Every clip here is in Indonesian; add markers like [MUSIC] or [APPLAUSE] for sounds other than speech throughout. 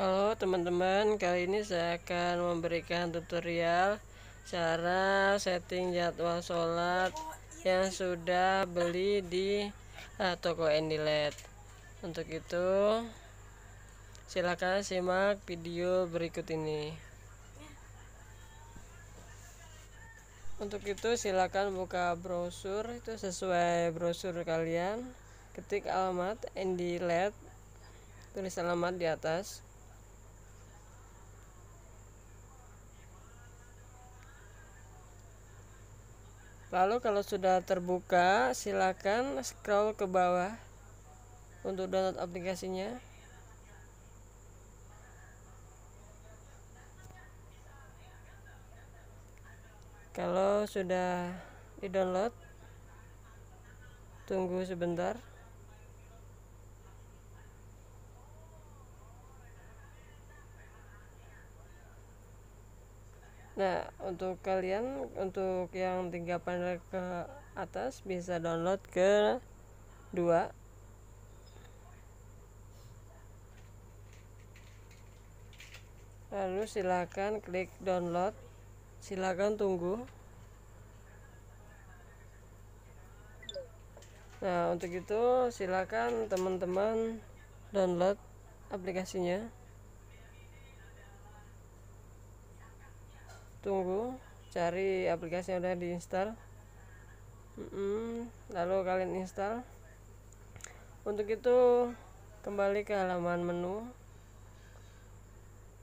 Halo teman-teman, kali ini saya akan memberikan tutorial cara setting jadwal sholat yang sudah beli di uh, toko Endilet. Untuk itu, silakan simak video berikut ini. Untuk itu, silakan buka brosur itu sesuai brosur kalian. Ketik alamat Endilet, tulis alamat di atas. Lalu kalau sudah terbuka, silakan scroll ke bawah untuk download aplikasinya. Kalau sudah di-download, tunggu sebentar. Nah, untuk kalian untuk yang tiga panel ke atas bisa download ke dua lalu silakan klik download silakan tunggu nah untuk itu silakan teman-teman download aplikasinya tunggu cari aplikasi yang udah diinstal mm -mm, lalu kalian install untuk itu kembali ke halaman menu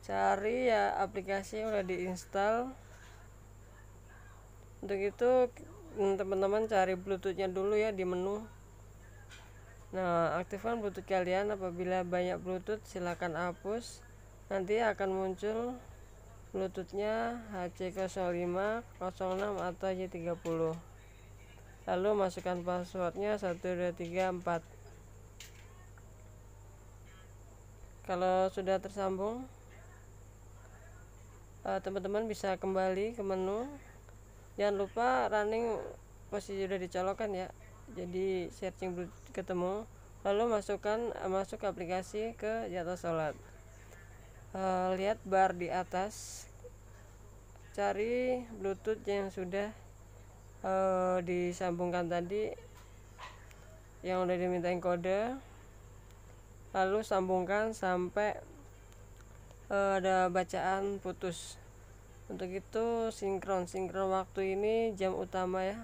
cari ya aplikasi yang udah diinstal untuk itu mm, teman-teman cari bluetoothnya dulu ya di menu nah aktifkan bluetooth kalian apabila banyak bluetooth silahkan hapus nanti akan muncul lututnya HC05 06 atau y 30 lalu masukkan passwordnya 1234 kalau sudah tersambung eh, teman-teman bisa kembali ke menu jangan lupa running posisi sudah dicolokkan ya jadi searching ketemu lalu masukkan eh, masuk aplikasi ke jatah sholat eh, lihat bar di atas cari bluetooth yang sudah uh, disambungkan tadi yang udah dimintain kode lalu sambungkan sampai uh, ada bacaan putus untuk itu sinkron sinkron waktu ini jam utama ya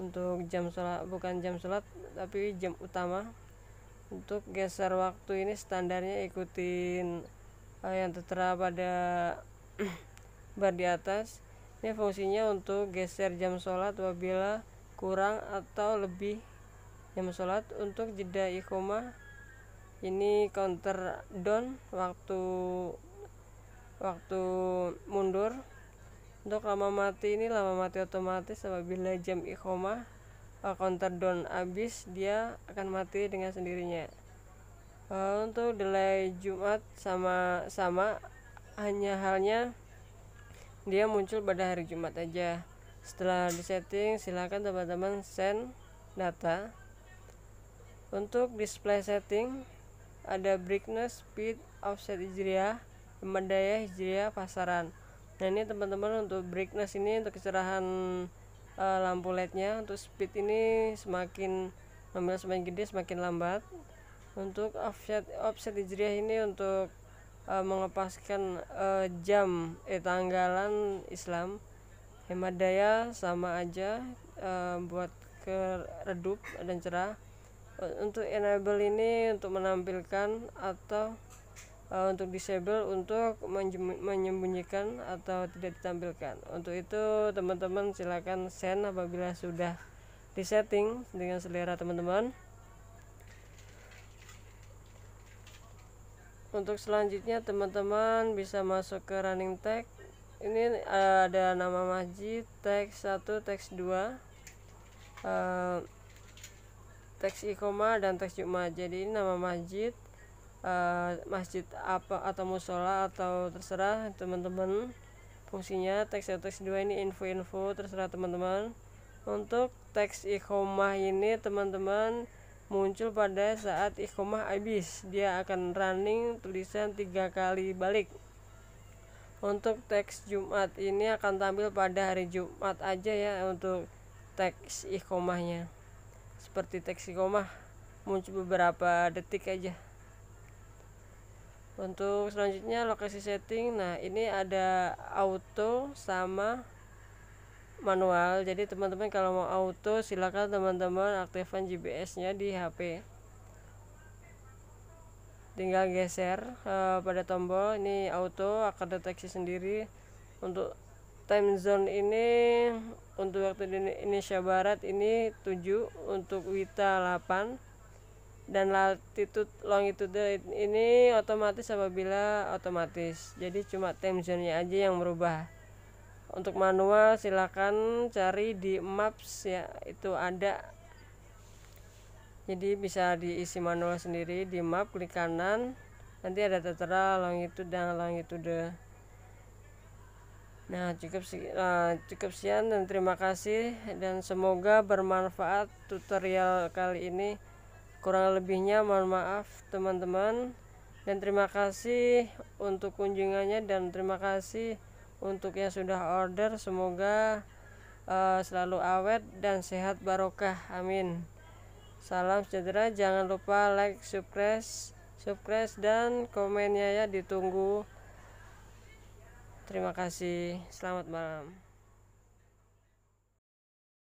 untuk jam sholat bukan jam sholat tapi jam utama untuk geser waktu ini standarnya ikutin eh, yang tertera pada [CLEARS THROAT] bar di atas ini fungsinya untuk geser jam sholat apabila kurang atau lebih jam sholat untuk jeda ikhoma ini counter down waktu waktu mundur untuk lama mati ini lama mati otomatis apabila jam ikhoma eh, counter down habis dia akan mati dengan sendirinya eh, untuk delay Jumat sama sama hanya halnya dia muncul pada hari Jumat aja setelah disetting silakan teman-teman send data untuk display setting ada brightness speed offset hijriah pemadaya hijriah pasaran nah ini teman-teman untuk brightness ini untuk kecerahan e, eh, lampu lednya untuk speed ini semakin memilih semakin gede semakin lambat untuk offset offset hijriah ini untuk uh, mengepaskan uh, jam eh tanggalan Islam hemat daya sama aja uh, buat ke redup dan cerah untuk enable ini untuk menampilkan atau uh, untuk disable untuk menyembunyikan atau tidak ditampilkan untuk itu teman-teman silakan send apabila sudah disetting dengan selera teman-teman untuk selanjutnya teman-teman bisa masuk ke running tag ini eh, ada nama masjid teks 1 teks 2 uh, teks ikoma dan teks jumat jadi ini nama masjid uh, eh, masjid apa atau musola atau terserah teman-teman fungsinya teks 1 teks 2 ini info-info terserah teman-teman untuk teks ikoma ini teman-teman muncul pada saat ikomah habis dia akan running tulisan tiga kali balik untuk teks Jumat ini akan tampil pada hari Jumat aja ya untuk teks ikomahnya seperti teks ikomah muncul beberapa detik aja untuk selanjutnya lokasi setting nah ini ada auto sama manual jadi teman-teman kalau mau auto silakan teman-teman aktifkan GPS nya di HP tinggal geser uh, pada tombol ini auto akan deteksi sendiri untuk time zone ini untuk waktu di Indonesia Barat ini 7 untuk Wita 8 dan latitude longitude ini otomatis apabila otomatis jadi cuma time zone nya aja yang berubah untuk manual silahkan cari di maps ya itu ada jadi bisa diisi manual sendiri di map klik kanan nanti ada tertera longitude dan longitude nah cukup uh, cukup sekian dan terima kasih dan semoga bermanfaat tutorial kali ini kurang lebihnya mohon maaf teman-teman dan terima kasih untuk kunjungannya dan terima kasih untuk yang sudah order semoga uh, selalu awet dan sehat barokah amin salam sejahtera jangan lupa like subscribe subscribe dan komennya ya ditunggu terima kasih selamat malam